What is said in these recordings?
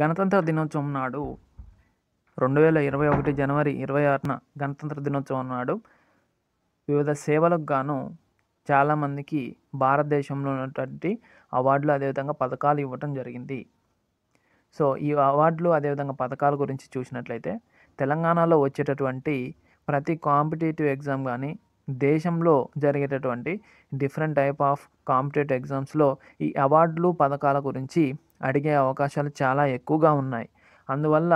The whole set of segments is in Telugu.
గణతంత్ర దినోత్సవం నాడు రెండు వేల ఇరవై ఒకటి జనవరి ఇరవై ఆరున గణతంత్ర దినోత్సవం నాడు వివిధ సేవలకు గాను చాలామందికి భారతదేశంలో ఉన్నటువంటి అవార్డులు అదేవిధంగా పథకాలు ఇవ్వటం జరిగింది సో ఈ అవార్డులు అదేవిధంగా పథకాల గురించి చూసినట్లయితే తెలంగాణలో వచ్చేటటువంటి ప్రతి కాంపిటేటివ్ ఎగ్జామ్ కానీ దేశంలో జరిగేటటువంటి డిఫరెంట్ టైప్ ఆఫ్ కాంపిటేటివ్ ఎగ్జామ్స్లో ఈ అవార్డులు పథకాల గురించి అడిగే అవకాశాలు చాలా ఎక్కువగా ఉన్నాయి అందువల్ల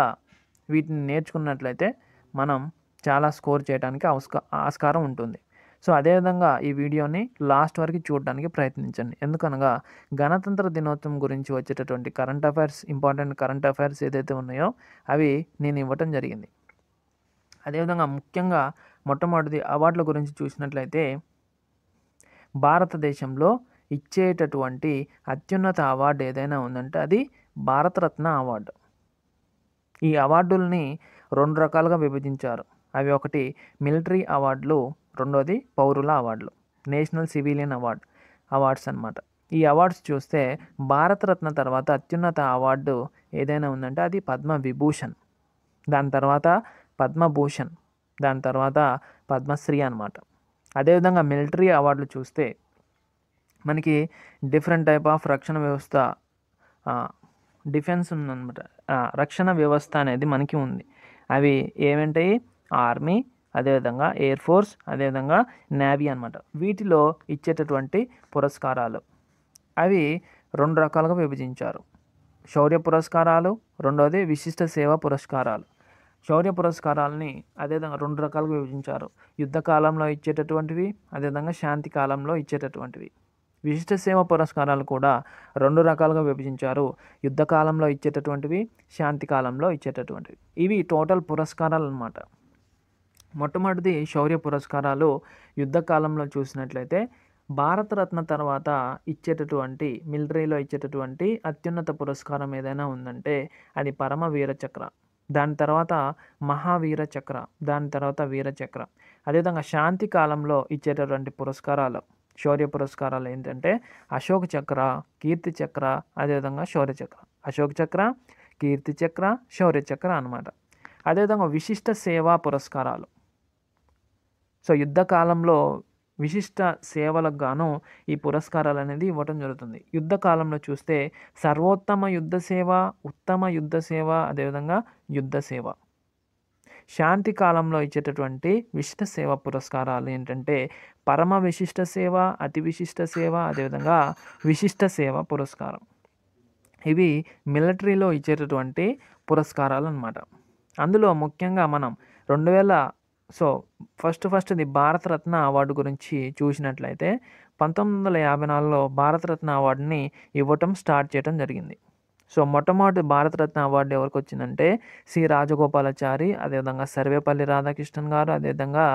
వీటిని నేర్చుకున్నట్లయితే మనం చాలా స్కోర్ చేయడానికి అవస్కా ఆస్కారం ఉంటుంది సో అదేవిధంగా ఈ వీడియోని లాస్ట్ వరకు చూడడానికి ప్రయత్నించండి ఎందుకనగా గణతంత్ర దినోత్సవం గురించి వచ్చేటటువంటి current affairs important current affairs ఏదైతే ఉన్నాయో అవి నేను ఇవ్వటం జరిగింది అదేవిధంగా ముఖ్యంగా మొట్టమొదటిది అవార్డుల గురించి చూసినట్లయితే భారతదేశంలో ఇచ్చేటటువంటి అత్యున్నత అవార్డు ఏదైనా ఉందంటే అది భారతరత్న అవార్డు ఈ అవార్డుల్ని రెండు రకాలుగా విభజించారు అవి ఒకటి మిలిటరీ అవార్డులు రెండోది పౌరుల అవార్డులు నేషనల్ సివిలియన్ అవార్డు అవార్డ్స్ అనమాట ఈ అవార్డ్స్ చూస్తే భారతరత్న తర్వాత అత్యున్నత అవార్డు ఏదైనా ఉందంటే అది పద్మ విభూషణ్ దాని తర్వాత పద్మభూషణ్ దాని తర్వాత పద్మశ్రీ అనమాట అదేవిధంగా మిలిటరీ అవార్డులు చూస్తే మనకి డిఫరెంట్ టైప్ ఆఫ్ రక్షణ వ్యవస్థ డిఫెన్స్ ఉందన్నమాట రక్షణ వ్యవస్థ అనేది మనకి ఉంది అవి ఏమంటాయి ఆర్మీ అదేవిధంగా ఎయిర్ ఫోర్స్ అదేవిధంగా నేవీ అనమాట వీటిలో ఇచ్చేటటువంటి పురస్కారాలు అవి రెండు రకాలుగా విభజించారు శౌర్య పురస్కారాలు రెండవది విశిష్ట సేవా పురస్కారాలు శౌర్య పురస్కారాలని అదేవిధంగా రెండు రకాలుగా విభజించారు యుద్ధ కాలంలో ఇచ్చేటటువంటివి అదేవిధంగా శాంతి కాలంలో ఇచ్చేటటువంటివి విశిష్ట సేవ పురస్కారాలు కూడా రెండు రకాలుగా విభజించారు యుద్ధకాలంలో ఇచ్చేటటువంటివి శాంతి కాలంలో ఇచ్చేటటువంటివి ఇవి టోటల్ పురస్కారాలు అనమాట మొట్టమొదటిది శౌర్య పురస్కారాలు యుద్ధకాలంలో చూసినట్లయితే భారతరత్న తర్వాత ఇచ్చేటటువంటి మిలిటరీలో ఇచ్చేటటువంటి అత్యున్నత పురస్కారం ఏదైనా ఉందంటే అది పరమ చక్ర దాని తర్వాత మహావీర చక్ర దాని తర్వాత వీర చక్ర అదేవిధంగా శాంతి కాలంలో ఇచ్చేటటువంటి పురస్కారాలు శౌర్య పురస్కారాలు ఏంటంటే అశోక చక్ర కీర్తి చక్ర అదేవిధంగా శౌర్య చక్ర అశోక్ చక్ర కీర్తి చక్ర శౌర్య చక్ర అనమాట అదేవిధంగా విశిష్ట సేవా పురస్కారాలు సో యుద్ధ కాలంలో విశిష్ట సేవలకు గాను ఈ పురస్కారాలు అనేది ఇవ్వటం జరుగుతుంది యుద్ధ కాలంలో చూస్తే సర్వోత్తమ యుద్ధ సేవ ఉత్తమ యుద్ధ సేవ అదేవిధంగా యుద్ధ సేవ శాంతి కాలంలో ఇచ్చేటటువంటి విశిష్ట సేవ పురస్కారాలు ఏంటంటే పరమ విశిష్ట సేవ అతి విశిష్ట సేవ అదేవిధంగా విశిష్ట సేవ పురస్కారం ఇవి మిలిటరీలో ఇచ్చేటటువంటి పురస్కారాలు అనమాట అందులో ముఖ్యంగా మనం రెండు వేల so first first the Bharat Ratna award గురించి చూసినట్లయితే పంతొమ్మిది వందల యాభై నాలుగులో భారతరత్న అవార్డుని ఇవ్వటం స్టార్ట్ చేయడం జరిగింది సో మొట్టమొదటి భారతరత్న అవార్డు ఎవరికి వచ్చిందంటే సి రాజగోపాలాచారి అదేవిధంగా సర్వేపల్లి రాధాకృష్ణన్ గారు అదేవిధంగా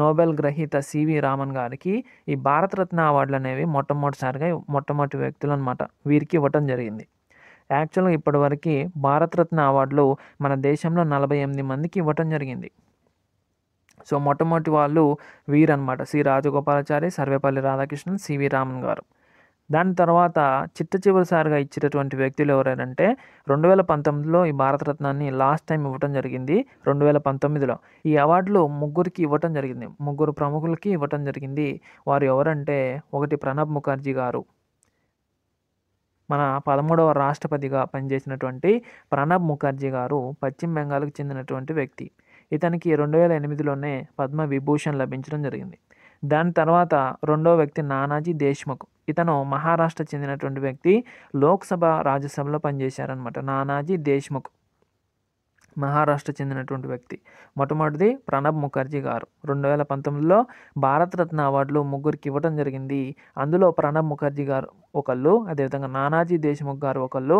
నోబెల్ గ్రహీత సివి రామన్ గారికి ఈ భారతరత్న అవార్డులు అనేవి మొట్టమొదటిసారిగా మొట్టమొదటి వ్యక్తులు అనమాట వీరికి ఇవ్వటం జరిగింది యాక్చువల్గా ఇప్పటివరకు భారతరత్న అవార్డులు మన దేశంలో నలభై ఎనిమిది మందికి ఇవ్వటం జరిగింది సో మొట్టమొదటి వాళ్ళు వీరన్నమాట సి రాజగోపాలాచారి సర్వేపల్లి రాధాకృష్ణన్ సివి రామన్ గారు దాని తర్వాత చిత్త చివరిసారిగా ఇచ్చేటటువంటి వ్యక్తులు ఎవరైనంటే రెండు వేల పంతొమ్మిదిలో ఈ భారతరత్నాన్ని లాస్ట్ టైం ఇవ్వటం జరిగింది రెండు వేల పంతొమ్మిదిలో ఈ అవార్డులు ముగ్గురికి ఇవ్వటం జరిగింది ముగ్గురు ప్రముఖులకి ఇవ్వటం జరిగింది వారు ఎవరంటే ఒకటి ప్రణబ్ ముఖర్జీ గారు మన పదమూడవ రాష్ట్రపతిగా పనిచేసినటువంటి ప్రణబ్ ముఖర్జీ గారు పశ్చిమ బెంగాల్కి చెందినటువంటి వ్యక్తి ఇతనికి రెండు వేల ఎనిమిదిలోనే పద్మ విభూషణ్ లభించడం జరిగింది దాని తర్వాత రెండో వ్యక్తి నానాజీ దేశ్ముఖ్ ఇతను మహారాష్ట్ర చెందినటువంటి వ్యక్తి లోక్సభ రాజ్యసభలో పనిచేశారనమాట నానాజీ దేశ్ముఖ్ మహారాష్ట్ర చెందినటువంటి వ్యక్తి మొట్టమొదటిది ప్రణబ్ ముఖర్జీ గారు రెండు వేల పంతొమ్మిదిలో భారతరత్న అవార్డులు ముగ్గురికి ఇవ్వడం జరిగింది అందులో ప్రణబ్ ముఖర్జీ గారు ఒకళ్ళు అదేవిధంగా నానాజీ దేశ్ముఖ్ గారు ఒకళ్ళు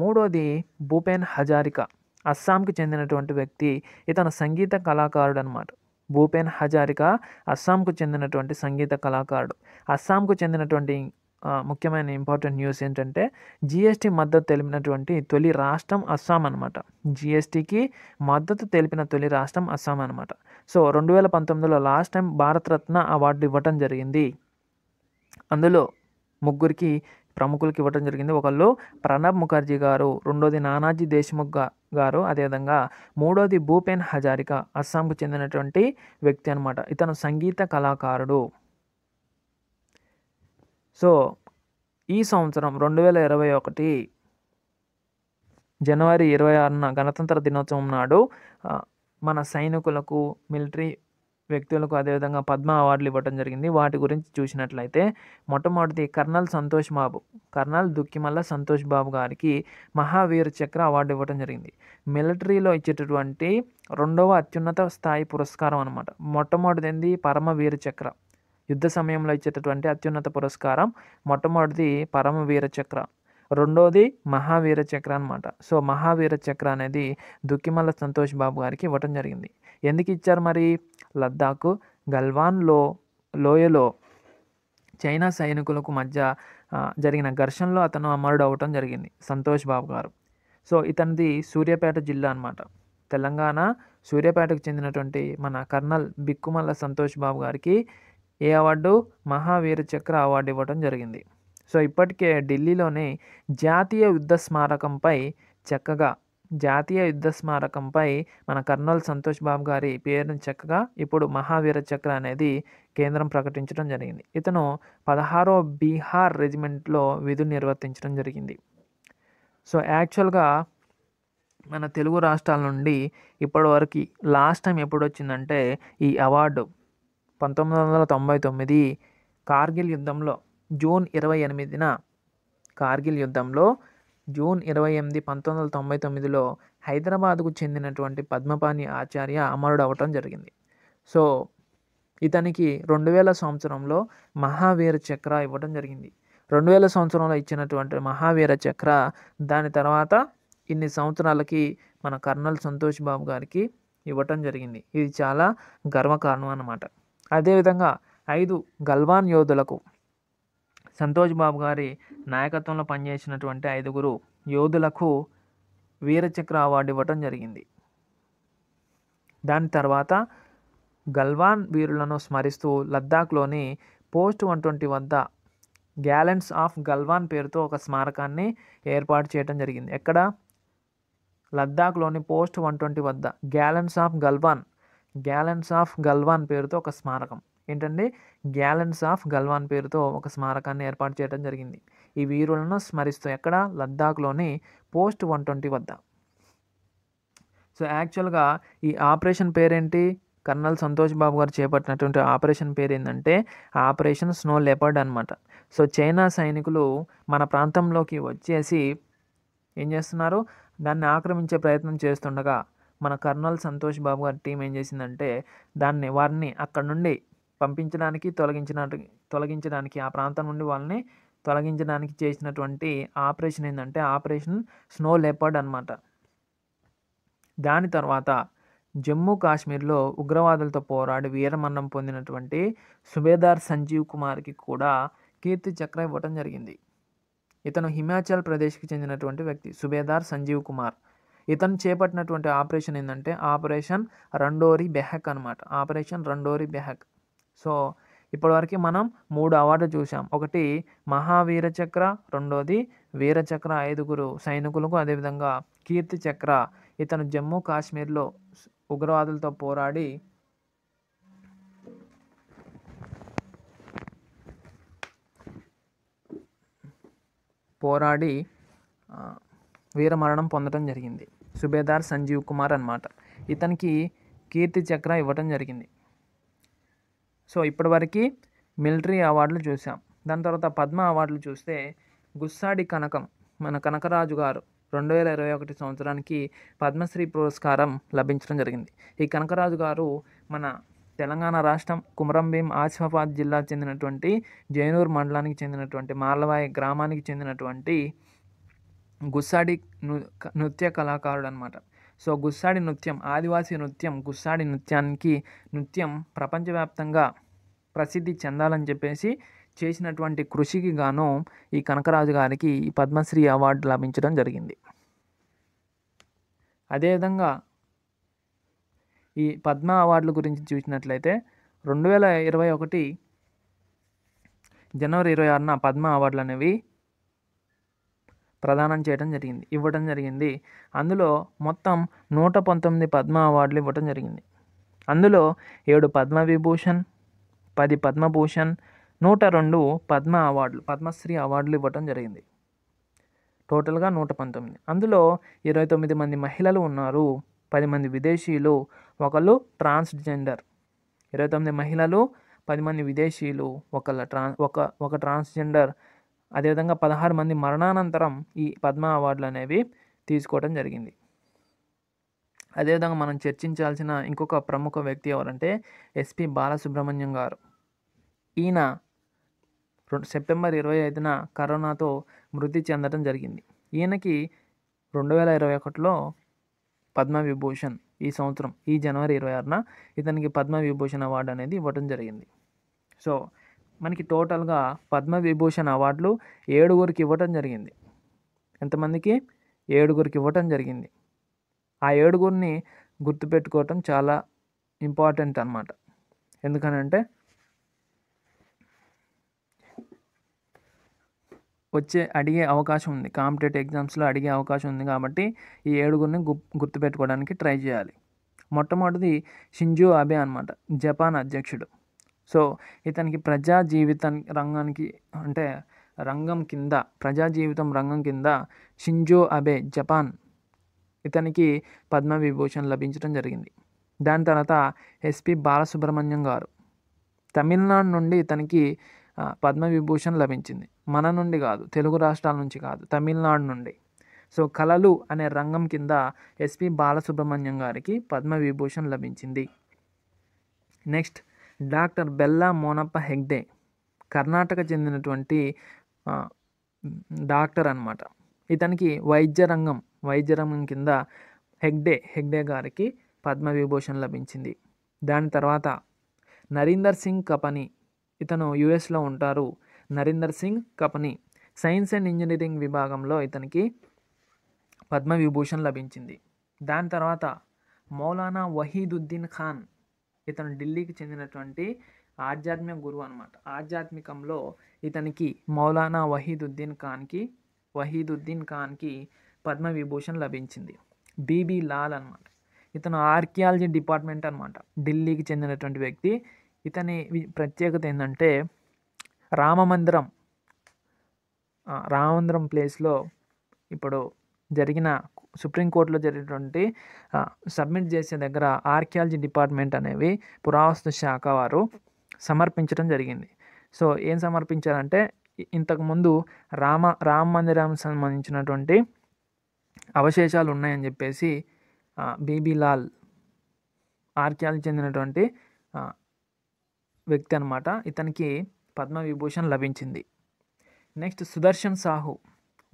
మూడోది భూపేన్ హజారికా అస్సాంకి చెందినటువంటి వ్యక్తి ఇతను సంగీత కళాకారుడు అనమాట భూపేన్ హజారికా అస్సాంకు చెందినటువంటి సంగీత కళాకారుడు అస్సాంకు చెందినటువంటి ముఖ్యమైన ఇంపార్టెంట్ న్యూస్ ఏంటంటే జిఎస్టీ మద్దతు తెలిపినటువంటి తొలి రాష్ట్రం అస్సాం అనమాట జిఎస్టీకి మద్దతు తెలిపిన తొలి రాష్ట్రం అస్సాం అనమాట సో రెండు వేల పంతొమ్మిదిలో లాస్ట్ టైం భారతరత్న అవార్డు ఇవ్వటం జరిగింది అందులో ముగ్గురికి ప్రముఖులకి ఇవ్వడం జరిగింది ఒకళ్ళు ప్రణబ్ ముఖర్జీ గారు రెండోది నానాజీ దేశ్ముఖ్ గారు అదేవిధంగా మూడోది భూపేన్ హజారిక అస్సాంకు చెందినటువంటి వ్యక్తి అనమాట ఇతను సంగీత కళాకారుడు సో ఈ సంవత్సరం రెండు వేల ఇరవై ఒకటి జనవరి ఇరవై ఆరున గణతంత్ర దినోత్సవం నాడు మన సైనికులకు మిలిటరీ వ్యక్తులకు అదేవిధంగా పద్మ అవార్డులు ఇవ్వడం జరిగింది వాటి గురించి చూసినట్లయితే మొట్టమొదటి కర్నల్ సంతోష్ బాబు కర్నల్ దుక్కిమల్ల సంతోష్ బాబు గారికి మహావీర్ చక్ర అవార్డు ఇవ్వడం జరిగింది మిలిటరీలో ఇచ్చేటటువంటి రెండవ అత్యున్నత స్థాయి పురస్కారం అనమాట మొట్టమొదటిది పరమవీర చక్ర యుద్ధ సమయంలో ఇచ్చేటటువంటి అత్యున్నత పురస్కారం మొట్టమొదటిది పరమవీర చక్ర రెండోది మహావీర చక్ర అనమాట సో మహావీర చక్ర అనేది దుక్కిమల్ల సంతోష్ బాబు గారికి ఇవ్వటం జరిగింది ఎందుకు ఇచ్చారు మరి లద్దాఖ్ గల్వాన్లో లోయలో చైనా సైనికులకు మధ్య జరిగిన ఘర్షణలో అతను అమరుడు అవ్వటం జరిగింది సంతోష్ బాబు గారు సో ఇతనిది సూర్యాపేట జిల్లా అనమాట తెలంగాణ సూర్యాపేటకు చెందినటువంటి మన కర్నల్ బిక్కుమల్ల సంతోష్ బాబు గారికి ఏ అవార్డు మహావీర చక్ర అవార్డు ఇవ్వటం జరిగింది సో ఇప్పటికే ఢిల్లీలోని జాతీయ యుద్ధ స్మారకంపై చక్కగా జాతీయ యుద్ధ స్మారకంపై మన కర్నూల్ సంతోష్ బాబు గారి పేరును చక్కగా ఇప్పుడు మహావీర చక్ర అనేది కేంద్రం ప్రకటించడం జరిగింది ఇతను పదహారో బీహార్ రెజిమెంట్లో విధులు నిర్వర్తించడం జరిగింది సో యాక్చువల్గా మన తెలుగు రాష్ట్రాల నుండి ఇప్పటివరకు లాస్ట్ టైం ఎప్పుడు వచ్చిందంటే ఈ అవార్డు పంతొమ్మిది వందల తొంభై తొమ్మిది కార్గిల్ యుద్ధంలో జూన్ ఇరవై ఎనిమిదిన కార్గిల్ యుద్ధంలో జూన్ ఇరవై ఎనిమిది పంతొమ్మిది వందల తొంభై తొమ్మిదిలో హైదరాబాద్కు చెందినటువంటి పద్మపాణి ఆచార్య అమరుడు అవటం జరిగింది సో ఇతనికి రెండు వేల సంవత్సరంలో మహావీర చక్ర ఇవ్వటం జరిగింది రెండు వేల సంవత్సరంలో ఇచ్చినటువంటి మహావీర చక్ర దాని తర్వాత ఇన్ని సంవత్సరాలకి మన కర్నల్ సంతోష్ బాబు గారికి ఇవ్వటం జరిగింది ఇది చాలా గర్వకారణం అన్నమాట అదేవిధంగా ఐదు గల్వాన్ యోధులకు సంతోష్ బాబు గారి నాయకత్వంలో పనిచేసినటువంటి ఐదుగురు యోధులకు వీరచక్ర అవార్డు ఇవ్వటం జరిగింది దాని తర్వాత గల్వాన్ వీరులను స్మరిస్తూ లద్దాఖ్లోని పోస్ట్ వన్ ట్వంటీ వద్ద గ్యాలెన్స్ ఆఫ్ గల్వాన్ పేరుతో ఒక స్మారకాన్ని ఏర్పాటు చేయడం జరిగింది ఎక్కడ లద్దాఖ్లోని పోస్ట్ వన్ ట్వంటీ వద్ద gallants of Galwan gallants of Galwan పేరుతో ఒక స్మారకం ఏంటంటే గ్యాలన్స్ ఆఫ్ గల్వాన్ పేరుతో ఒక స్మారకాన్ని ఏర్పాటు చేయడం జరిగింది ఈ వీరులను స్మరిస్తూ ఎక్కడ లద్దాఖ్లోని పోస్ట్ వన్ ట్వంటీ వద్ద సో యాక్చువల్గా ఈ ఆపరేషన్ పేరేంటి కర్నల్ సంతోష్ బాబు గారు చేపట్టినటువంటి ఆపరేషన్ పేరు ఏంటంటే ఆపరేషన్ స్నో లెపర్డ్ అనమాట సో చైనా సైనికులు మన ప్రాంతంలోకి వచ్చేసి ఏం చేస్తున్నారు దాన్ని ఆక్రమించే ప్రయత్నం చేస్తుండగా మన కర్నల్ సంతోష్ బాబు గారి టీం ఏం చేసిందంటే దాన్ని వారిని అక్కడ నుండి పంపించడానికి తొలగించిన తొలగించడానికి ఆ ప్రాంతం నుండి వాళ్ళని తొలగించడానికి చేసినటువంటి ఆపరేషన్ ఏంటంటే ఆపరేషన్ స్నో లెపర్డ్ అనమాట దాని తర్వాత జమ్మూ కాశ్మీర్లో ఉగ్రవాదులతో పోరాడి వీరమరణం పొందినటువంటి సుబేదార్ సంజీవ్ కుమార్కి కూడా కీర్తి చక్ర ఇవ్వటం జరిగింది ఇతను హిమాచల్ ప్రదేశ్కి చెందినటువంటి వ్యక్తి సుబేదార్ సంజీవ్ కుమార్ ఇతను చేపట్టినటువంటి ఆపరేషన్ ఏంటంటే ఆపరేషన్ రండోరి బెహక్ అనమాట ఆపరేషన్ రండోరి బెహక్ సో ఇప్పటివరకు మనం మూడు అవార్డు చూసాం ఒకటి మహావీర చక్ర రెండోది వీర చక్ర ఐదుగురు సైనికులకు అదేవిధంగా కీర్తి చక్ర ఇతను జమ్మూ కాశ్మీర్లో ఉగ్రవాదులతో పోరాడి పోరాడి వీరమరణం పొందడం జరిగింది సుబేదార్ సంజీవ్ కుమార్ అనమాట ఇతనికి కీర్తి చక్ర ఇవ్వటం జరిగింది సో ఇప్పటివరకు మిలిటరీ అవార్డులు చూసాం దాని తర్వాత పద్మ అవార్డులు చూస్తే గుస్సాడి కనకం మన కనకరాజు గారు రెండు వేల ఇరవై ఒకటి సంవత్సరానికి పద్మశ్రీ పురస్కారం లభించడం జరిగింది ఈ కనకరాజు గారు మన తెలంగాణ రాష్ట్రం కుమరంభీం ఆసిఫాబాద్ జిల్లా చెందినటువంటి జైనూర్ మండలానికి చెందినటువంటి మాలవాయి గ్రామానికి చెందినటువంటి గుస్సాడి నృత్య కళాకారుడు అనమాట సో గుస్సాడి నృత్యం ఆదివాసీ నృత్యం గుస్సాడి నృత్యానికి నృత్యం ప్రపంచవ్యాప్తంగా ప్రసిద్ధి చెందాలని చెప్పేసి చేసినటువంటి కృషికి గాను ఈ కనకరాజు గారికి ఈ పద్మశ్రీ అవార్డు లభించడం జరిగింది అదేవిధంగా ఈ పద్మ అవార్డుల గురించి చూసినట్లయితే రెండు వేల ఇరవై ఒకటి జనవరి ఇరవై ఆరున పద్మ అవార్డులు అనేవి ప్రదానం చేయడం జరిగింది ఇవ్వడం జరిగింది అందులో మొత్తం నూట పంతొమ్మిది పద్మ అవార్డులు ఇవ్వడం జరిగింది అందులో ఏడు పద్మవిభూషణ్ పది పద్మభూషణ్ నూట రెండు పద్మ అవార్డులు పద్మశ్రీ అవార్డులు ఇవ్వడం జరిగింది టోటల్గా నూట పంతొమ్మిది అందులో ఇరవై తొమ్మిది మంది మహిళలు ఉన్నారు పది మంది విదేశీయులు ఒకళ్ళు ట్రాన్స్జెండర్ ఇరవై తొమ్మిది మహిళలు పది మంది విదేశీయులు ఒకళ్ళ ట్రాన్స్ ఒక ఒక ట్రాన్స్జెండర్ అదేవిధంగా పదహారు మంది మరణానంతరం ఈ పద్మ అవార్డులు అనేవి తీసుకోవడం జరిగింది అదేవిధంగా మనం చర్చించాల్సిన ఇంకొక ప్రముఖ వ్యక్తి ఎవరంటే ఎస్పి బాలసుబ్రహ్మణ్యం గారు ఈయన సెప్టెంబర్ ఇరవై ఐదున కరోనాతో మృతి చెందడం జరిగింది ఈయనకి రెండు వేల ఇరవై ఒకటిలో పద్మవిభూషణ్ ఈ సంవత్సరం ఈ జనవరి ఇరవై ఆరున ఇతనికి పద్మవిభూషణ్ అవార్డు అనేది ఇవ్వడం జరిగింది సో మనకి టోటల్గా పద్మవిభూషణ్ అవార్డులు ఏడుగురికి ఇవ్వటం జరిగింది ఎంతమందికి ఏడుగురికి ఇవ్వటం జరిగింది ఆ ఏడుగురిని గుర్తుపెట్టుకోవటం చాలా ఇంపార్టెంట్ అనమాట ఎందుకనంటే వచ్చే అడిగే అవకాశం ఉంది కాంపిటేటివ్ ఎగ్జామ్స్లో అడిగే అవకాశం ఉంది కాబట్టి ఈ ఏడుగురిని గుర్తుపెట్టుకోవడానికి ట్రై చేయాలి మొట్టమొదటిది షింజు అబే అనమాట జపాన్ అధ్యక్షుడు సో ఇతనికి ప్రజా జీవితం రంగానికి అంటే రంగం కింద ప్రజా జీవితం రంగం కింద షింజో అబే జపాన్ ఇతనికి పద్మవిభూషణ్ లభించడం జరిగింది దాని తర్వాత ఎస్పి బాలసుబ్రహ్మణ్యం గారు తమిళనాడు నుండి ఇతనికి పద్మవిభూషణ్ లభించింది మన నుండి కాదు తెలుగు రాష్ట్రాల నుంచి కాదు తమిళనాడు నుండి సో కళలు అనే రంగం కింద ఎస్పి బాలసుబ్రహ్మణ్యం గారికి పద్మవిభూషణ్ లభించింది నెక్స్ట్ డాక్టర్ బెల్లా మోనప్ప హెగ్డే కర్ణాటక చెందినటువంటి డాక్టర్ అనమాట ఇతనికి వైద్య రంగం వైద్య రంగం కింద హెగ్డే హెగ్డే గారికి పద్మవిభూషణ్ లభించింది దాని తర్వాత నరీందర్ సింగ్ కపని ఇతను యుఎస్లో ఉంటారు Narinder Singh Kapany science and engineering విభాగంలో ఇతనికి పద్మవిభూషణ్ లభించింది దాని తర్వాత మౌలానా వహీదుద్దీన్ ఖాన్ ఇతను ఢిల్లీకి చెందినటువంటి ఆధ్యాత్మిక గురువు అనమాట ఆధ్యాత్మికంలో ఇతనికి మౌలానా వహీదుద్దీన్ ఖాన్కి వహీదుద్దీన్ ఖాన్కి పద్మవిభూషణ్ లభించింది బీబీ లాల్ అనమాట ఇతను ఆర్కియాలజీ డిపార్ట్మెంట్ అనమాట ఢిల్లీకి చెందినటువంటి వ్యక్తి ఇతని ప్రత్యేకత ఏంటంటే రామమందిరం రామమందిరం ప్లేస్లో ఇప్పుడు జరిగిన సుప్రీంకోర్టులో జరిగినటువంటి సబ్మిట్ చేసే దగ్గర ఆర్కియాలజీ డిపార్ట్మెంట్ అనేవి పురావస్తు శాఖ వారు సమర్పించడం జరిగింది సో ఏం సమర్పించారంటే ఇంతకుముందు రామ రామ మందిరానికి సంబంధించినటువంటి అవశేషాలు ఉన్నాయని చెప్పేసి బీబీ లాల్ ఆర్కియాలజీ చెందినటువంటి వ్యక్తి అనమాట ఇతనికి పద్మవిభూషణ్ లభించింది నెక్స్ట్ సుదర్శన్ సాహు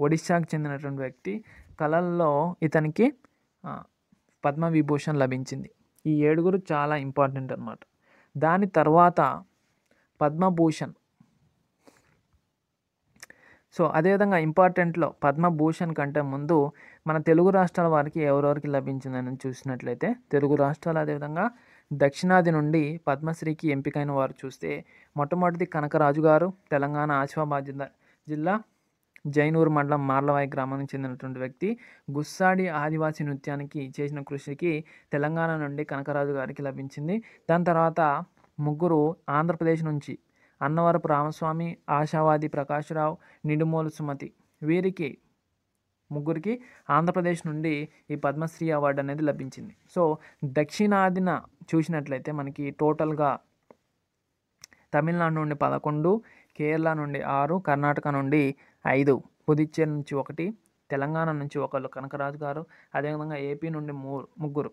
ఒడిశాకు చెందినటువంటి వ్యక్తి కళల్లో ఇతనికి పద్మవిభూషణ్ లభించింది ఈ ఏడుగురు చాలా ఇంపార్టెంట్ అనమాట దాని తర్వాత పద్మభూషణ్ సో అదేవిధంగా ఇంపార్టెంట్లో పద్మభూషణ్ కంటే ముందు మన తెలుగు రాష్ట్రాల వారికి ఎవరెవరికి లభించిందని చూసినట్లయితే తెలుగు రాష్ట్రాలు అదేవిధంగా దక్షిణాది నుండి పద్మశ్రీకి ఎంపికైన వారు చూస్తే మొట్టమొదటిది కనకరాజు గారు తెలంగాణ ఆసిఫాబాద్ జిల్లా జైనూరు మండలం మార్లవాయి గ్రామానికి చెందినటువంటి వ్యక్తి గుస్సాడి ఆదివాసీ నృత్యానికి చేసిన కృషికి తెలంగాణ నుండి కనకరాజు గారికి లభించింది దాని తర్వాత ముగ్గురు ఆంధ్రప్రదేశ్ నుంచి అన్నవరపు రామస్వామి ఆశావాది ప్రకాశ్రావు నిడుమోలు సుమతి వీరికి ముగ్గురికి ఆంధ్రప్రదేశ్ నుండి ఈ పద్మశ్రీ అవార్డు అనేది లభించింది సో దక్షిణాదిన చూసినట్లయితే మనకి టోటల్గా తమిళనాడు నుండి పదకొండు కేరళ నుండి ఆరు కర్ణాటక నుండి ఐదు పుదుచ్చేరి నుంచి ఒకటి తెలంగాణ నుంచి ఒకళ్ళు కనకరాజు గారు అదేవిధంగా ఏపీ నుండి మూ ముగ్గురు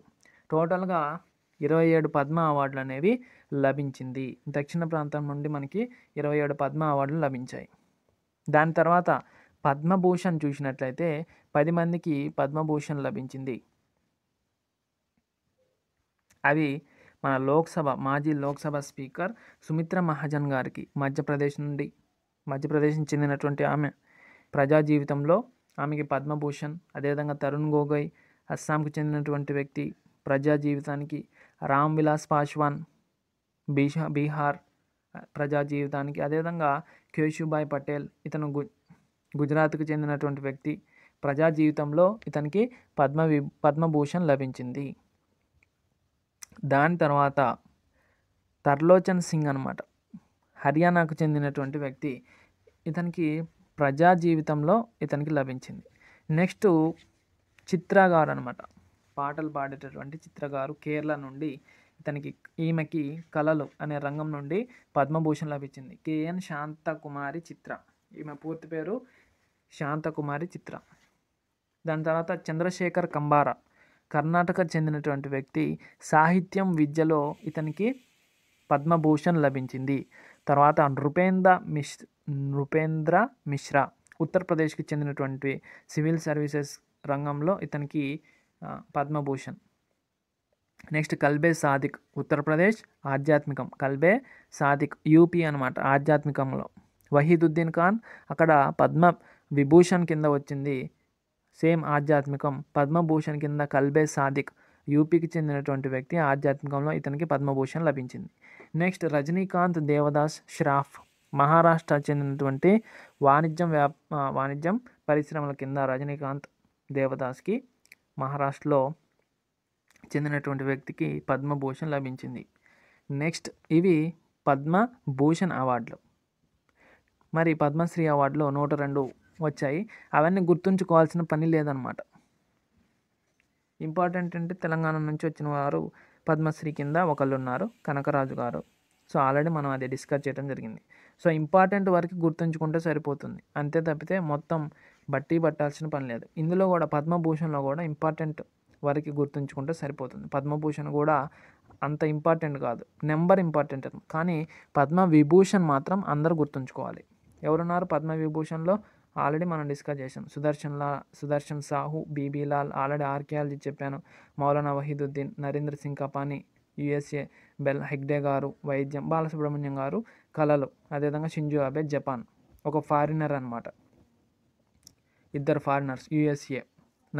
టోటల్గా ఇరవై ఏడు పద్మ అవార్డులు అనేవి లభించింది దక్షిణ ప్రాంతం నుండి మనకి ఇరవై ఏడు పద్మ అవార్డులు లభించాయి దాని తర్వాత పద్మభూషణ్ చూసినట్లయితే పది మందికి పద్మభూషణ్ లభించింది అవి మన లోక్సభ మాజీ లోక్సభ స్పీకర్ సుమిత్ర మహాజన్ గారికి మధ్యప్రదేశ్ నుండి మధ్యప్రదేశ్ చెందినటువంటి ఆమె ప్రజా జీవితంలో ఆమెకి పద్మభూషణ్ అదేవిధంగా తరుణ్ గొగోయ్ అస్సాంకు చెందినటువంటి వ్యక్తి ప్రజా జీవితానికి రామ్ విలాస్ పాశ్వాన్ బీహా బీహార్ ప్రజా జీవితానికి అదేవిధంగా కేశుభాయ్ పటేల్ ఇతను గు గుజరాత్కు చెందినటువంటి వ్యక్తి ప్రజా జీవితంలో ఇతనికి పద్మ వి పద్మభూషణ్ లభించింది దాని తర్వాత తర్లోచన్ సింగ్ అనమాట హర్యానాకు చెందినటువంటి వ్యక్తి ఇతనికి ప్రజా జీవితంలో ఇతనికి లభించింది నెక్స్ట్ చిత్రగారు అనమాట పాటలు పాడేటటువంటి చిత్రగారు కేరళ నుండి ఇతనికి ఈమెకి కళలు అనే రంగం నుండి పద్మభూషణ్ లభించింది కేఎన్ శాంతకుమారి చిత్ర ఈమె పూర్తి పేరు శాంతకుమారి చిత్ర దాని తర్వాత చంద్రశేఖర్ కంబారా కర్ణాటక చెందినటువంటి వ్యక్తి సాహిత్యం విద్యలో ఇతనికి పద్మభూషణ్ లభించింది తర్వాత నృపేంద్ర మిశ్ర నృపేంద్ర మిశ్రా ఉత్తరప్రదేశ్కి చెందినటువంటి సివిల్ సర్వీసెస్ రంగంలో ఇతనికి పద్మభూషణ్ నెక్స్ట్ కల్బే సాదిక్ ఉత్తరప్రదేశ్ ఆధ్యాత్మికం కల్బే సాదిక్ యూపీ అనమాట ఆధ్యాత్మికంలో వహీదుద్దీన్ ఖాన్ అక్కడ పద్మ విభూషణ్ కింద వచ్చింది సేమ్ ఆధ్యాత్మికం పద్మభూషణ్ కింద కల్బే సాదిక్ యూపీకి చెందినటువంటి వ్యక్తి ఆధ్యాత్మికంలో ఇతనికి పద్మభూషణ్ లభించింది నెక్స్ట్ రజనీకాంత్ దేవదాస్ ష్రాఫ్ మహారాష్ట్ర చెందినటువంటి వాణిజ్యం వ్యా వాణిజ్యం పరిశ్రమల కింద రజనీకాంత్ దేవదాస్కి మహారాష్ట్రలో చెందినటువంటి వ్యక్తికి పద్మభూషణ్ లభించింది నెక్స్ట్ ఇవి పద్మభూషణ్ అవార్డులు మరి పద్మశ్రీ అవార్డులో నూట రెండు వచ్చాయి అవన్నీ గుర్తుంచుకోవాల్సిన పని లేదనమాట ఇంపార్టెంట్ అంటే తెలంగాణ నుంచి వచ్చిన వారు పద్మశ్రీ కింద ఒకళ్ళు ఉన్నారు కనకరాజు గారు సో ఆల్రెడీ మనం అది డిస్కస్ చేయడం జరిగింది సో ఇంపార్టెంట్ వరకు గుర్తుంచుకుంటే సరిపోతుంది అంతే తప్పితే మొత్తం బట్టి పట్టాల్సిన పని లేదు ఇందులో కూడా పద్మభూషణ్లో కూడా ఇంపార్టెంట్ వరకు గుర్తుంచుకుంటే సరిపోతుంది పద్మభూషణ్ కూడా అంత ఇంపార్టెంట్ కాదు నెంబర్ ఇంపార్టెంట్ కానీ పద్మ విభూషణ్ మాత్రం అందరూ గుర్తుంచుకోవాలి ఎవరున్నారు పద్మ విభూషణ్లో ఆల్రెడీ మనం డిస్కస్ చేసాం సుదర్శన్ లా Sudarshan Sahu B B Lal already archaeology చెప్పాను మౌలానా వహీదుద్దీన్ నరేంద్ర సింగ్ కపానీ యుఎస్ఏ బెల్ హెగ్డే గారు వైద్యం బాలసుబ్రహ్మణ్యం గారు కళలు అదేవిధంగా షింజో అబే జపాన్ ఒక ఫారినర్ అనమాట ఇద్దరు ఫారినర్స్ యూఎస్ఏ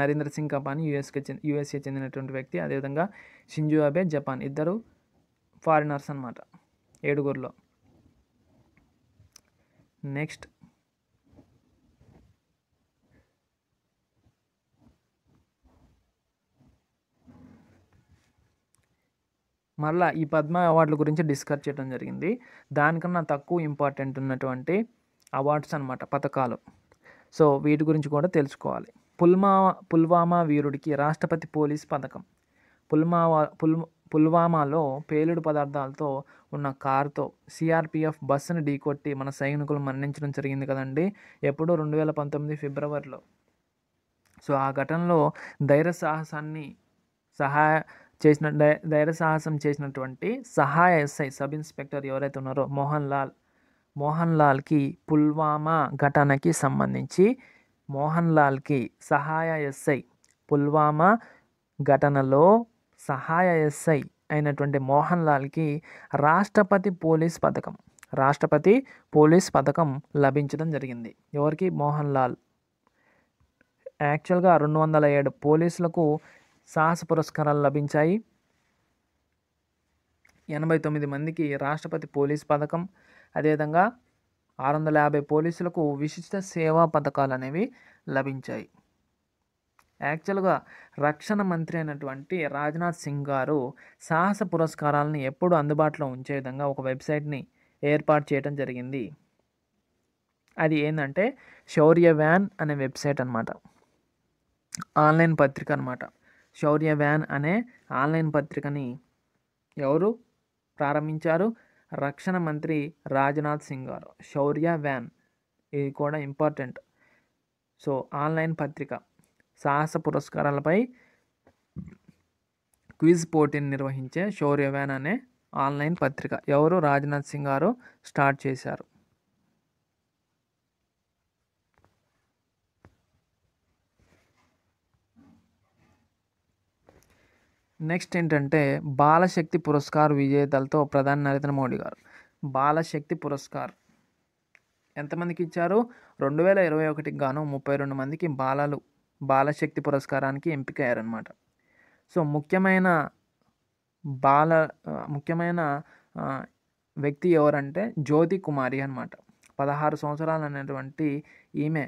నరేంద్ర సింగ్ కపాని యుఎస్కి చెంది యూఎస్ఏ చెందినటువంటి వ్యక్తి అదేవిధంగా షింజో అబే జపాన్ ఇద్దరు ఫారినర్స్ అనమాట ఏడుగురులో నెక్స్ట్ మళ్ళా ఈ పద్మ అవార్డుల గురించి డిస్కస్ చేయడం జరిగింది దానికన్నా తక్కువ ఇంపార్టెంట్ ఉన్నటువంటి అవార్డ్స్ అనమాట పథకాలు సో వీటి గురించి కూడా తెలుసుకోవాలి పుల్మా పుల్వామా వీరుడికి రాష్ట్రపతి పోలీస్ పథకం పుల్మావా పుల్ పుల్వామాలో పేలుడు పదార్థాలతో ఉన్న కారుతో సిఆర్పిఎఫ్ బస్సును ఢీకొట్టి మన సైనికులు మరణించడం జరిగింది కదండి ఎప్పుడో రెండు వేల పంతొమ్మిది ఫిబ్రవరిలో సో ఆ ఘటనలో ధైర్య సాహసాన్ని సహాయ చేసిన ధైర్య సాహసం చేసినటువంటి సహాయ ఎస్ఐ సబ్ ఇన్స్పెక్టర్ ఎవరైతే ఉన్నారో మోహన్ లాల్ మోహన్ లాల్కి పుల్వామా ఘటనకి సంబంధించి మోహన్ లాల్కి సహాయ ఎస్ఐ పుల్వామా ఘటనలో సహాయ ఎస్ఐ అయినటువంటి మోహన్ లాల్కి రాష్ట్రపతి పోలీస్ పథకం రాష్ట్రపతి పోలీస్ పథకం లభించడం జరిగింది ఎవరికి మోహన్ లాల్ యాక్చువల్గా రెండు వందల ఏడు పోలీసులకు సాహస పురస్కారాలు లభించాయి ఎనభై తొమ్మిది మందికి రాష్ట్రపతి పోలీస్ పథకం అదేవిధంగా ఆరు వందల యాభై పోలీసులకు విశిష్ట సేవా పథకాలు అనేవి లభించాయి యాక్చువల్గా రక్షణ మంత్రి అయినటువంటి రాజ్నాథ్ సింగ్ గారు సాహస పురస్కారాలను ఎప్పుడు అందుబాటులో ఉంచే విధంగా ఒక వెబ్సైట్ని ఏర్పాటు చేయడం జరిగింది అది ఏంటంటే శౌర్య వ్యాన్ అనే వెబ్సైట్ అనమాట ఆన్లైన్ పత్రిక అనమాట శౌర్య వ్యాన్ అనే ఆన్లైన్ పత్రికని ఎవరు ప్రారంభించారు రక్షణ మంత్రి రాజ్నాథ్ సింగ్ గారు శౌర్య వ్యాన్ ఇది కూడా ఇంపార్టెంట్ సో ఆన్లైన్ పత్రిక సాహస పురస్కారాలపై క్విజ్ పోటీని నిర్వహించే శౌర్య వ్యాన్ అనే ఆన్లైన్ పత్రిక ఎవరు రాజ్నాథ్ సింగ్ గారు స్టార్ట్ చేశారు నెక్స్ట్ ఏంటంటే బాలశక్తి పురస్కార్ విజేతలతో ప్రధాని నరేంద్ర మోడీ గారు బాలశక్తి పురస్కార్ ఎంతమందికి ఇచ్చారు రెండు వేల ఇరవై ఒకటికి గాను ముప్పై రెండు మందికి బాలలు బాలశక్తి పురస్కారానికి ఎంపికయ్యారనమాట సో ముఖ్యమైన బాల ముఖ్యమైన వ్యక్తి ఎవరంటే జ్యోతి కుమారి అనమాట పదహారు సంవత్సరాలు అనేటువంటి ఈమె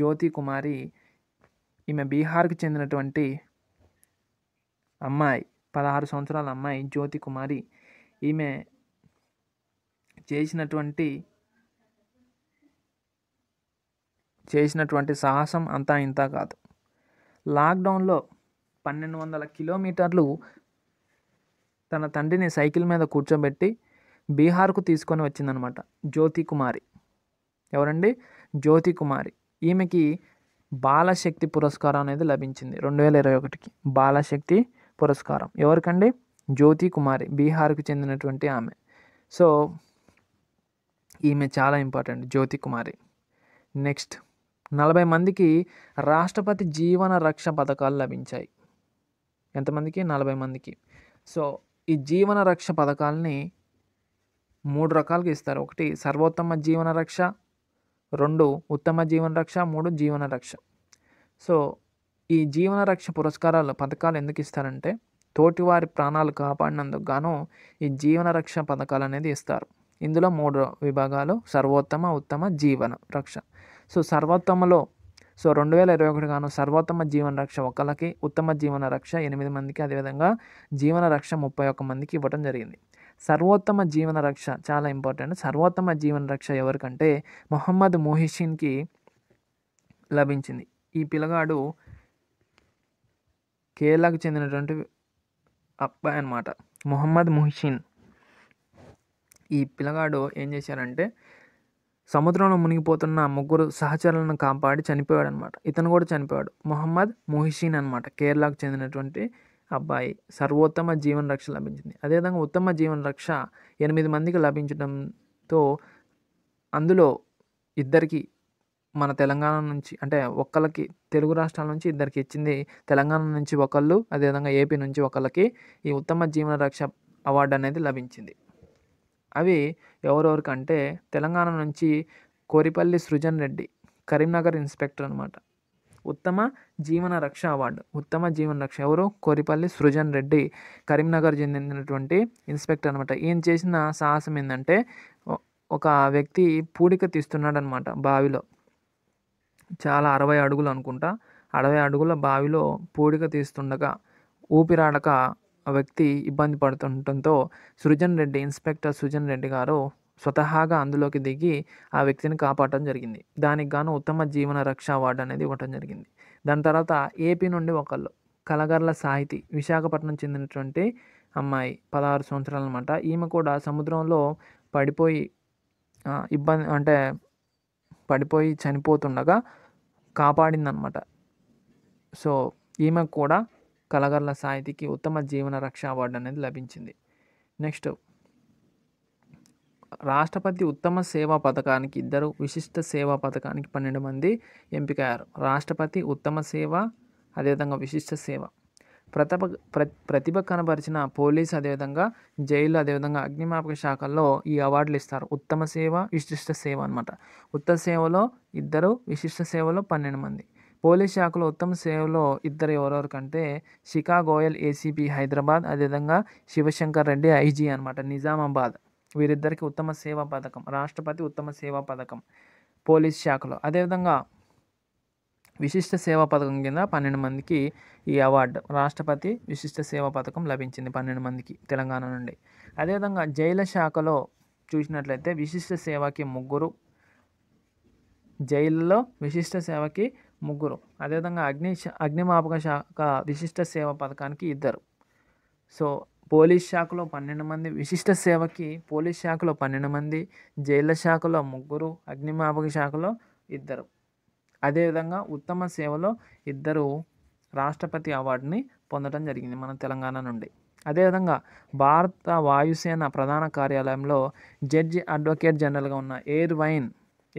జ్యోతి కుమారి ఈమె బీహార్కి చెందినటువంటి అమ్మాయి పదహారు సంవత్సరాల అమ్మాయి జ్యోతి కుమారి ఈమె చేసినటువంటి చేసినటువంటి సాహసం అంతా ఇంత కాదు లాక్డౌన్లో పన్నెండు వందల కిలోమీటర్లు తన తండ్రిని సైకిల్ మీద కూర్చోబెట్టి బీహార్కు తీసుకొని వచ్చిందనమాట జ్యోతి కుమారి ఎవరండి జ్యోతి కుమారి ఈమెకి బాలశక్తి పురస్కారం అనేది లభించింది రెండు వేల ఇరవై ఒకటికి బాలశక్తి పురస్కారం ఎవరికండి జ్యోతి కుమారి బీహార్కు చెందినటువంటి ఆమె సో ఈమె చాలా ఇంపార్టెంట్ జ్యోతి కుమారి నెక్స్ట్ నలభై మందికి రాష్ట్రపతి జీవన రక్ష పథకాలు లభించాయి ఎంతమందికి నలభై మందికి సో ఈ జీవన రక్ష పథకాలని మూడు రకాలుగా ఇస్తారు ఒకటి సర్వోత్తమ జీవన రక్ష రెండు ఉత్తమ జీవన రక్ష మూడు జీవన రక్ష సో ఈ జీవన రక్ష పురస్కారాలు పథకాలు ఎందుకు ఇస్తారంటే తోటివారి ప్రాణాలు కాపాడినందుకు గాను ఈ జీవన రక్ష పథకాలు అనేది ఇస్తారు ఇందులో మూడు విభాగాలు సర్వోత్తమ ఉత్తమ జీవన రక్ష సో సర్వోత్తమలో సో రెండు వేల ఇరవై ఒకటి గాను సర్వోత్తమ జీవన రక్ష ఒకళ్ళకి ఉత్తమ జీవన రక్ష ఎనిమిది మందికి అదేవిధంగా జీవన రక్ష ముప్పై ఒక్క మందికి ఇవ్వడం జరిగింది సర్వోత్తమ జీవన రక్ష చాలా ఇంపార్టెంట్ సర్వోత్తమ జీవన రక్ష ఎవరికంటే మొహమ్మద్ మోహిషిన్కి లభించింది ఈ పిల్లగాడు కేరళకు చెందినటువంటి అబ్బాయి అనమాట మొహమ్మద్ ముహిషిన్ ఈ పిల్లగాడు ఏం చేశారంటే సముద్రంలో మునిగిపోతున్న ముగ్గురు సహచరులను కాపాడి చనిపోయాడు అనమాట ఇతను కూడా చనిపోయాడు మొహమ్మద్ ముహిషిన్ అనమాట కేరళకు చెందినటువంటి అబ్బాయి సర్వోత్తమ జీవన రక్ష లభించింది అదేవిధంగా ఉత్తమ జీవన రక్ష ఎనిమిది మందికి లభించడంతో అందులో ఇద్దరికి మన తెలంగాణ నుంచి అంటే ఒకళ్ళకి తెలుగు రాష్ట్రాల నుంచి ఇద్దరికి ఇచ్చింది తెలంగాణ నుంచి ఒకళ్ళు అదేవిధంగా ఏపీ నుంచి ఒకళ్ళకి ఈ ఉత్తమ జీవన రక్ష అవార్డు అనేది లభించింది అవి ఎవరెవరికంటే తెలంగాణ నుంచి కోరిపల్లి సృజన్ రెడ్డి కరీంనగర్ ఇన్స్పెక్టర్ అనమాట ఉత్తమ జీవన రక్ష అవార్డు ఉత్తమ జీవన రక్ష ఎవరు కోరిపల్లి సృజన్ రెడ్డి కరీంనగర్ చెందినటువంటి ఇన్స్పెక్టర్ అనమాట ఈయన చేసిన సాహసం ఏంటంటే ఒక వ్యక్తి పూడిక తీస్తున్నాడనమాట బావిలో చాలా అరవై అడుగులు అనుకుంటా అరవై అడుగుల బావిలో పూడిక తీస్తుండగా ఊపిరాడక ఆ వ్యక్తి ఇబ్బంది పడుతుండటంతో సృజన్ రెడ్డి ఇన్స్పెక్టర్ సృజన్ రెడ్డి గారు స్వతహాగా అందులోకి దిగి ఆ వ్యక్తిని కాపాడటం జరిగింది దానికి గాను ఉత్తమ జీవన రక్ష అవార్డు అనేది ఇవ్వటం జరిగింది దాని తర్వాత ఏపీ నుండి ఒకళ్ళు కలగర్ల సాహితి విశాఖపట్నం చెందినటువంటి అమ్మాయి పదహారు సంవత్సరాలు అనమాట ఈమె కూడా సముద్రంలో పడిపోయి ఇబ్బంది అంటే పడిపోయి చనిపోతుండగా కాపాడిందనమాట సో ఈమెకు కూడా కలగర్ల సాహితీకి ఉత్తమ జీవన రక్ష అవార్డు అనేది లభించింది నెక్స్ట్ రాష్ట్రపతి ఉత్తమ సేవా పథకానికి ఇద్దరు విశిష్ట సేవా పథకానికి పన్నెండు మంది ఎంపికయ్యారు రాష్ట్రపతి ఉత్తమ సేవ అదేవిధంగా విశిష్ట సేవ ప్రతిభ ప్రతిభ కనబరిచిన పోలీస్ అదేవిధంగా జైలు అదేవిధంగా అగ్నిమాపక శాఖల్లో ఈ అవార్డులు ఇస్తారు ఉత్తమ సేవ విశిష్ట సేవ అనమాట ఉత్తమ సేవలో ఇద్దరు విశిష్ట సేవలో పన్నెండు మంది పోలీస్ శాఖలో ఉత్తమ సేవలో ఇద్దరు కంటే షికా గోయల్ ఏసీపీ హైదరాబాద్ అదేవిధంగా శివశంకర్ రెడ్డి ఐజీ అనమాట నిజామాబాద్ వీరిద్దరికి ఉత్తమ సేవా పథకం రాష్ట్రపతి ఉత్తమ సేవా పథకం పోలీస్ శాఖలో అదేవిధంగా విశిష్ట సేవా పథకం కింద పన్నెండు మందికి ఈ అవార్డు రాష్ట్రపతి విశిష్ట సేవా పథకం లభించింది పన్నెండు మందికి తెలంగాణ నుండి అదేవిధంగా జైల శాఖలో చూసినట్లయితే విశిష్ట సేవకి ముగ్గురు జైల్లో విశిష్ట సేవకి ముగ్గురు అదేవిధంగా అగ్ని అగ్నిమాపక శాఖ విశిష్ట సేవ పథకానికి ఇద్దరు సో పోలీస్ శాఖలో పన్నెండు మంది విశిష్ట సేవకి పోలీస్ శాఖలో పన్నెండు మంది జైళ్ళ శాఖలో ముగ్గురు అగ్నిమాపక శాఖలో ఇద్దరు అదేవిధంగా ఉత్తమ సేవలో ఇద్దరు రాష్ట్రపతి అవార్డుని పొందడం జరిగింది మన తెలంగాణ నుండి అదేవిధంగా భారత వాయుసేన ప్రధాన కార్యాలయంలో జడ్జి అడ్వకేట్ జనరల్గా ఉన్న ఎయిర్ వైన్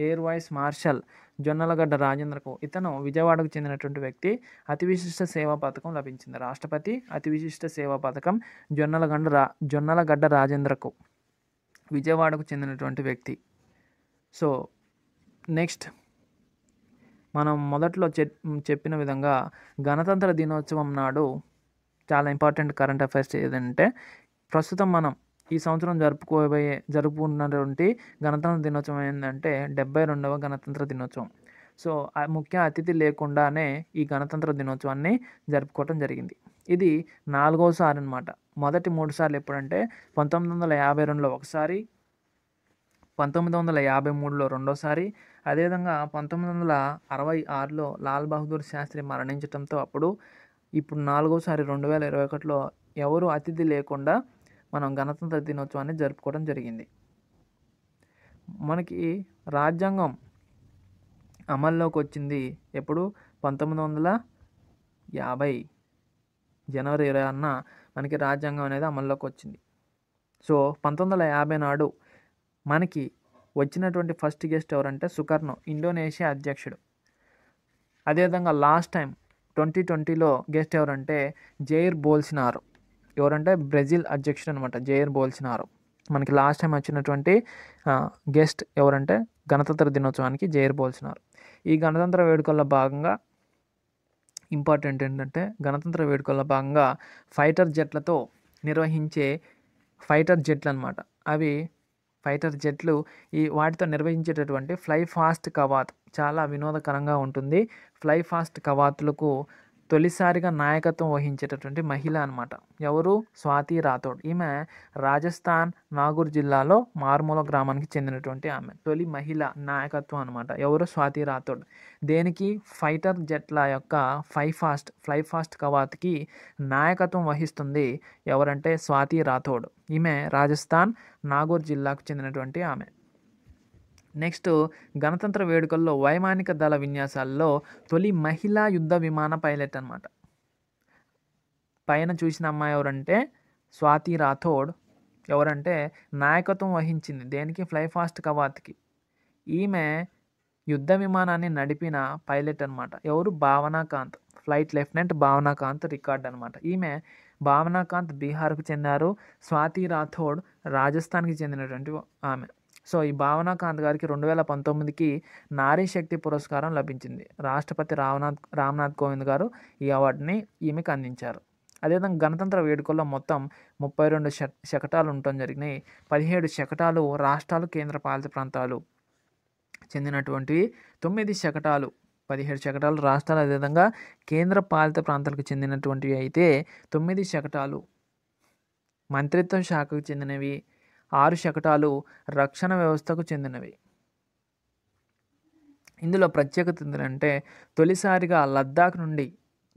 ఎయిర్ వైస్ మార్షల్ జొన్నలగడ్డ రాజేంద్రకు ఇతను విజయవాడకు చెందినటువంటి వ్యక్తి అతి విశిష్ట సేవా పథకం లభించింది రాష్ట్రపతి అతి విశిష్ట సేవా పథకం జొన్నలగండ రా జొన్నలగడ్డ రాజేంద్రకు విజయవాడకు చెందినటువంటి వ్యక్తి సో నెక్స్ట్ మనం మొదట్లో చెప్పిన విధంగా గణతంత్ర దినోత్సవం నాడు చాలా ఇంపార్టెంట్ కరెంట్ అఫైర్స్ ఏదంటే ప్రస్తుతం మనం ఈ సంవత్సరం జరుపుకోబోయే జరుపుకున్నటువంటి గణతంత్ర దినోత్సవం ఏంటంటే డెబ్బై రెండవ గణతంత్ర దినోత్సవం సో ముఖ్య అతిథి లేకుండానే ఈ గణతంత్ర దినోత్సవాన్ని జరుపుకోవటం జరిగింది ఇది నాలుగోసారి అనమాట మొదటి మూడు సార్లు ఎప్పుడంటే పంతొమ్మిది వందల యాభై రెండులో ఒకసారి పంతొమ్మిది వందల యాభై మూడులో రెండోసారి అదేవిధంగా పంతొమ్మిది వందల అరవై ఆరులో లాల్ బహదూర్ శాస్త్రి మరణించడంతో అప్పుడు ఇప్పుడు నాలుగోసారి రెండు వేల ఇరవై ఒకటిలో ఎవరు అతిథి లేకుండా మనం గణతంత్ర దినోత్సవాన్ని జరుపుకోవడం జరిగింది మనకి రాజ్యాంగం అమల్లోకి వచ్చింది ఎప్పుడు పంతొమ్మిది వందల యాభై జనవరి ఇరవై అన్న మనకి రాజ్యాంగం అనేది అమల్లోకి వచ్చింది సో పంతొమ్మిది వందల యాభై నాడు మనకి వచ్చినటువంటి ఫస్ట్ గెస్ట్ ఎవరంటే సుకర్నో ఇండోనేషియా అధ్యక్షుడు అదేవిధంగా లాస్ట్ టైం ట్వంటీ ట్వంటీలో గెస్ట్ ఎవరంటే జైర్ బోల్సినారు ఎవరంటే బ్రెజిల్ అధ్యక్షుడు అనమాట జైర్ బోల్సినారు మనకి లాస్ట్ టైం వచ్చినటువంటి గెస్ట్ ఎవరంటే గణతంత్ర దినోత్సవానికి జైర్ బోల్సినారు ఈ గణతంత్ర వేడుకల్లో భాగంగా ఇంపార్టెంట్ ఏంటంటే గణతంత్ర వేడుకల్లో భాగంగా ఫైటర్ జెట్లతో నిర్వహించే ఫైటర్ జెట్లు అనమాట అవి ఫైటర్ జెట్లు ఈ వాటితో నిర్వహించేటటువంటి ఫ్లై ఫాస్ట్ కవాత్ చాలా వినోదకరంగా ఉంటుంది ఫ్లై ఫాస్ట్ కవాతులకు తొలిసారిగా నాయకత్వం వహించేటటువంటి మహిళ అనమాట ఎవరు స్వాతి రాథోడ్ ఈమె రాజస్థాన్ నాగూర్ జిల్లాలో మార్మూల గ్రామానికి చెందినటువంటి ఆమె తొలి మహిళ నాయకత్వం అనమాట ఎవరు స్వాతి రాథోడ్ దేనికి ఫైటర్ జెట్ల యొక్క ఫై ఫాస్ట్ ఫ్లై ఫాస్ట్ కవాత్కి నాయకత్వం వహిస్తుంది ఎవరంటే స్వాతి రాథోడ్ ఈమె రాజస్థాన్ నాగూర్ జిల్లాకు చెందినటువంటి ఆమె నెక్స్ట్ గణతంత్ర వేడుకల్లో వైమానిక దళ విన్యాసాల్లో తొలి మహిళా యుద్ధ విమాన పైలట్ అనమాట పైన చూసిన అమ్మాయి ఎవరంటే స్వాతి రాథోడ్ ఎవరంటే నాయకత్వం వహించింది దేనికి ఫ్లైఫాస్ట్ కవాత్కి ఈమె యుద్ధ విమానాన్ని నడిపిన పైలట్ అనమాట ఎవరు Bhawana Kanth flight lieutenant Bhawana Kanth record అనమాట ఈమె భావనాకాంత్ బీహార్కు చెందారు స్వాతి రాథోడ్ రాజస్థాన్కి చెందినటువంటి ఆమె సో ఈ భావనాకాంత్ గారికి రెండు వేల పంతొమ్మిదికి నారీ శక్తి పురస్కారం లభించింది రాష్ట్రపతి రామ్నాథ్ రామ్నాథ్ కోవింద్ గారు ఈ అవార్డుని ఈమెకు అందించారు అదేవిధంగా గణతంత్ర వేడుకల్లో మొత్తం ముప్పై రెండు శకటాలు ఉండటం జరిగినాయి పదిహేడు శకటాలు రాష్ట్రాలు కేంద్రపాలిత ప్రాంతాలు చెందినటువంటివి తొమ్మిది శకటాలు పదిహేడు శకటాలు రాష్ట్రాలు అదేవిధంగా కేంద్ర పాలిత ప్రాంతాలకు చెందినటువంటివి అయితే తొమ్మిది శకటాలు మంత్రిత్వ శాఖకు చెందినవి ఆరు శకటాలు రక్షణ వ్యవస్థకు చెందినవి ఇందులో ప్రత్యేకత ఏంటంటే తొలిసారిగా లద్దాఖ్ నుండి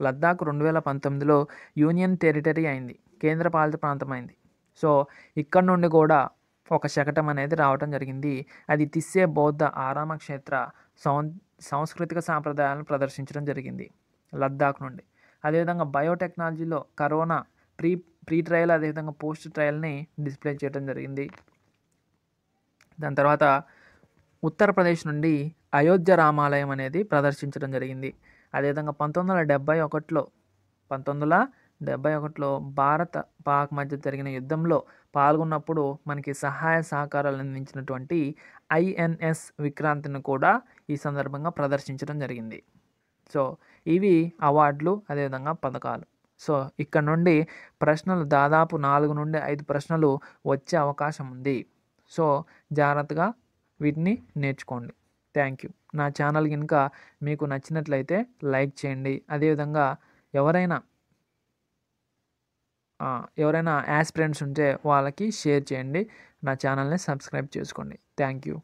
లద్దాఖ్ రెండు వేల పంతొమ్మిదిలో యూనియన్ టెరిటరీ అయింది కేంద్రపాలిత ప్రాంతం అయింది సో ఇక్కడ నుండి కూడా ఒక శకటం అనేది రావటం జరిగింది అది తిస్సే బౌద్ధ ఆరామ క్షేత్ర సౌంద్ సాంస్కృతిక సాంప్రదాయాలను ప్రదర్శించడం జరిగింది లద్దాఖ్ నుండి అదేవిధంగా బయోటెక్నాలజీలో కరోనా ప్రీ ప్రీ ట్రయల్ అదేవిధంగా పోస్ట్ ట్రయల్ని డిస్ప్లే చేయడం జరిగింది దాని తర్వాత ఉత్తరప్రదేశ్ నుండి అయోధ్య రామాలయం అనేది ప్రదర్శించడం జరిగింది అదేవిధంగా పంతొమ్మిది వందల డెబ్బై ఒకటిలో పంతొమ్మిది వందల డెబ్బై ఒకటిలో భారత పాక్ మధ్య జరిగిన యుద్ధంలో పాల్గొన్నప్పుడు మనకి సహాయ సహకారాలు అందించినటువంటి ఐఎన్ఎస్ విక్రాంతిని కూడా ఈ సందర్భంగా ప్రదర్శించడం జరిగింది సో ఇవి అవార్డులు అదేవిధంగా పథకాలు సో ఇక్కడ నుండి ప్రశ్నలు దాదాపు నాలుగు నుండి ఐదు ప్రశ్నలు వచ్చే అవకాశం ఉంది సో జాగ్రత్తగా వీటిని నేర్చుకోండి థ్యాంక్ యూ నా ఛానల్ కనుక మీకు నచ్చినట్లయితే లైక్ చేయండి అదేవిధంగా ఎవరైనా ఎవరైనా యాస్పిరెంట్స్ ఉంటే వాళ్ళకి షేర్ చేయండి నా ఛానల్ని సబ్స్క్రైబ్ చేసుకోండి థ్యాంక్ యూ